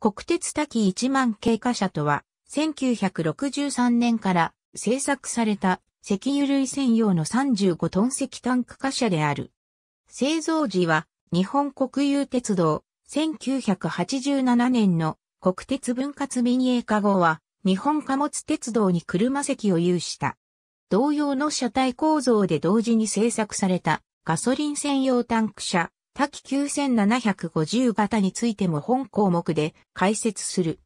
国鉄滝1万経過車とは、1963年から製作された石油類専用の35トン石タンク貨車である。製造時は日本国有鉄道1987年の国鉄分割民営化後は日本貨物鉄道に車石を有した。同様の車体構造で同時に製作されたガソリン専用タンク車多岐9750型についても本項目で解説する。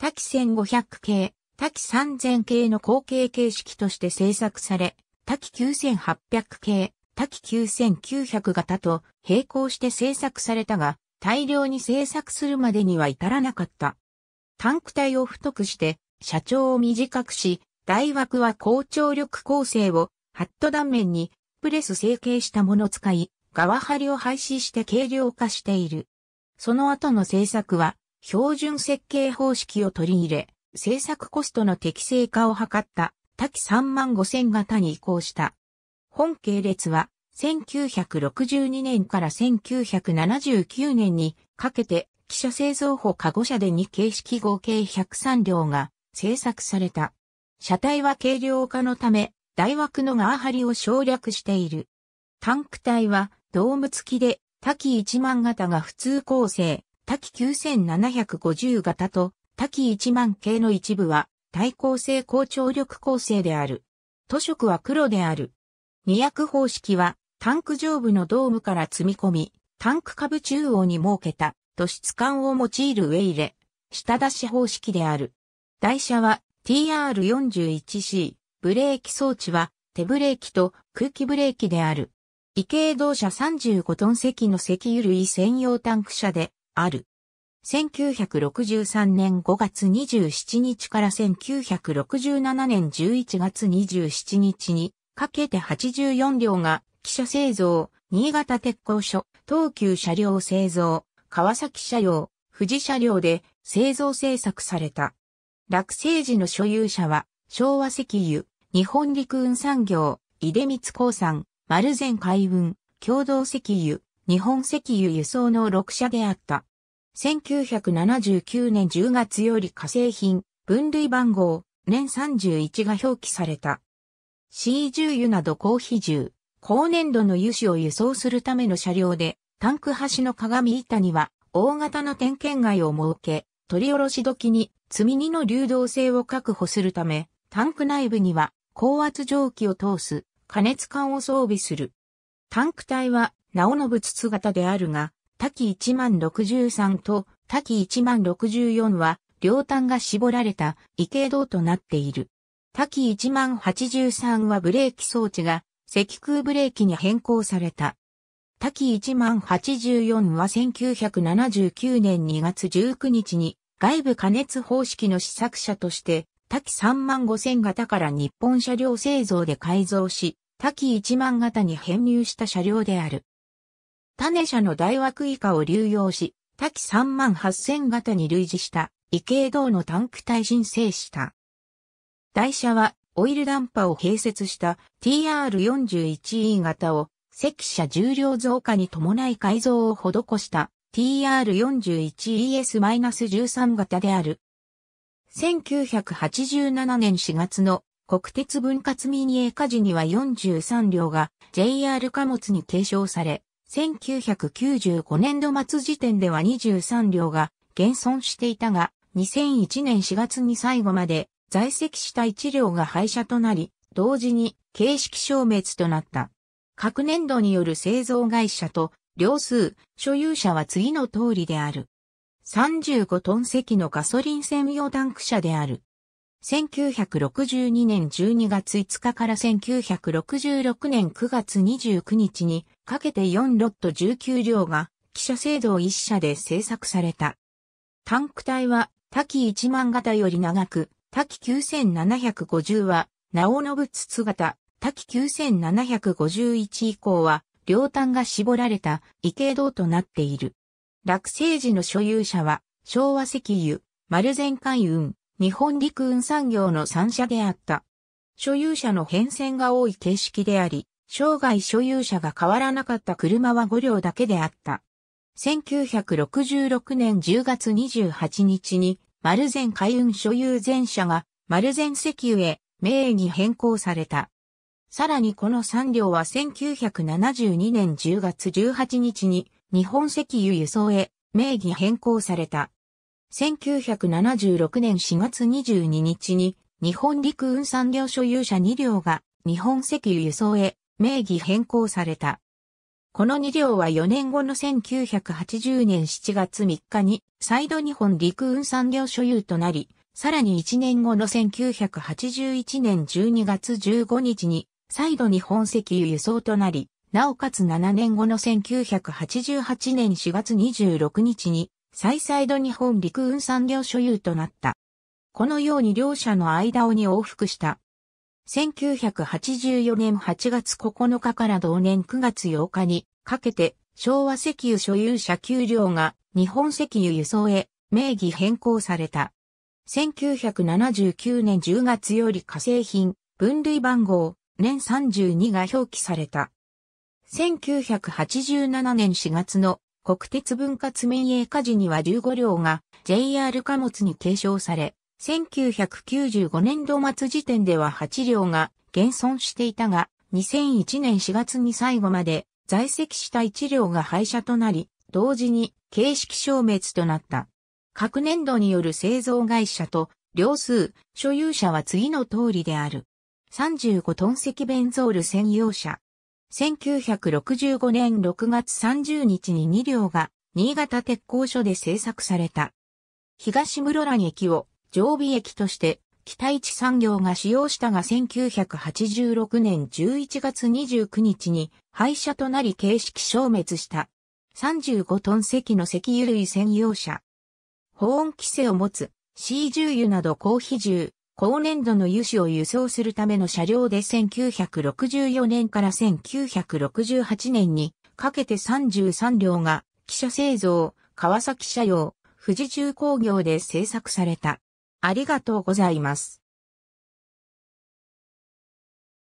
多機1500系、多機3000系の後継形式として制作され、多機9800系、多機9900型と並行して制作されたが、大量に制作するまでには至らなかった。タンク体を太くして、社長を短くし、大枠は高張力構成を、ハット断面にプレス成形したもの使い、側張りを廃止して軽量化している。その後の製作は、標準設計方式を取り入れ、製作コストの適正化を図った多機3万5000型に移行した。本系列は、1962年から1979年にかけて、記者製造法加護車で2形式合計103両が製作された。車体は軽量化のため、大枠のガー張りを省略している。タンク体はドーム付きで、多機1万型が普通構成、多機9750型と、多機1万系の一部は、対抗性高張力構成である。塗色は黒である。二役方式は、タンク上部のドームから積み込み、タンク下部中央に設けた、土質管を用いる上入れ、下出し方式である。台車は TR41C、ブレーキ装置は手ブレーキと空気ブレーキである。異形動車35トン石の石油類専用タンク車である。1963年5月27日から1967年11月27日にかけて84両が汽車製造、新潟鉄工所、東急車両製造、川崎車両、富士車両で製造製作された。落成時の所有者は昭和石油、日本陸運産業、出光興産、丸善海運、共同石油、日本石油輸送の6社であった。1979年10月より化成品、分類番号、年31が表記された。C 重油など高比重、高粘度の油脂を輸送するための車両で、タンク橋の鏡板には、大型の点検外を設け、取り下ろし時に積み荷の流動性を確保するため、タンク内部には高圧蒸気を通す加熱管を装備する。タンク体は、な直信筒型であるが、滝1063と滝1064は、両端が絞られた異形道となっている。滝1083はブレーキ装置が赤空ブレーキに変更された。滝1084は1979年2月19日に外部加熱方式の試作者として機3万5000型から日本車両製造で改造し、機1万型に編入した車両である。種車の大枠以下を流用し、機3万8000型に類似した異形銅のタンク体申請した。台車はオイルダンパを併設した TR41E 型を積車重量増加に伴い改造を施した TR41ES-13 型である。1987年4月の国鉄分割民営化時には43両が JR 貨物に継承され、1995年度末時点では23両が現存していたが、2001年4月に最後まで在籍した1両が廃車となり、同時に形式消滅となった。各年度による製造会社と両数、所有者は次の通りである。35トン石のガソリン専用タンク車である。1962年12月5日から1966年9月29日にかけて4ロット19両が記者制度1社で製作された。タンク体は多機1万型より長く、多機9750は、なおぶつつ型、多機9751以降は、両端が絞られた異形道となっている。落成時の所有者は、昭和石油、丸善海運、日本陸運産業の3社であった。所有者の変遷が多い形式であり、生涯所有者が変わらなかった車は5両だけであった。1966年10月28日に、丸善海運所有全社が丸善石油へ名義変更された。さらにこの3両は1972年10月18日に日本石油輸送へ名義変更された。1976年4月22日に日本陸運産業所有者2両が日本石油輸送へ名義変更された。この2両は4年後の1980年7月3日に再度日本陸運産業所有となり、さらに1年後の1981年12月15日に再度日本石油輸送となり、なおかつ7年後の1988年4月26日に、再々度日本陸運産業所有となった。このように両者の間をに往復した。1984年8月9日から同年9月8日にかけて昭和石油所有者給料が日本石油輸送へ名義変更された。1979年10月より化成品分類番号年32が表記された。1987年4月の国鉄分割民営火事には15両が JR 貨物に継承され、1995年度末時点では8両が減損していたが、2001年4月に最後まで在籍した1両が廃車となり、同時に形式消滅となった。各年度による製造会社と両数、所有者は次の通りである。35トン積ベンゾール専用車、1965年6月30日に2両が新潟鉄工所で製作された。東室蘭駅を常備駅として北一産業が使用したが1986年11月29日に廃車となり形式消滅した。35トン席の石油類専用車。保温規制を持つ C 重油など高比重、高粘度の油脂を輸送するための車両で1964年から1968年にかけて33両が汽車製造、川崎車用、富士重工業で製作された。ありがとうございます。